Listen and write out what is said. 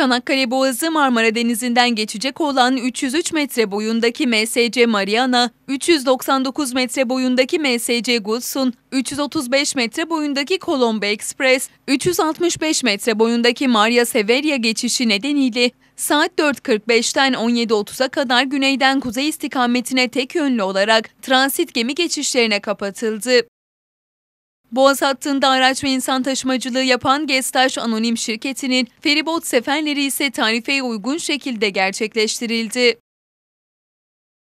Çanakkale Boğazı Marmara Denizi'nden geçecek olan 303 metre boyundaki MSC Mariana, 399 metre boyundaki MSC Gulsun, 335 metre boyundaki Colombo Express, 365 metre boyundaki Maria Severia geçişi nedeniyle saat 4.45'ten 17.30'a kadar güneyden kuzey istikametine tek yönlü olarak transit gemi geçişlerine kapatıldı. Boğaz hattında araç ve insan taşımacılığı yapan Gestaş Anonim Şirketi'nin feribot seferleri ise tarifeye uygun şekilde gerçekleştirildi.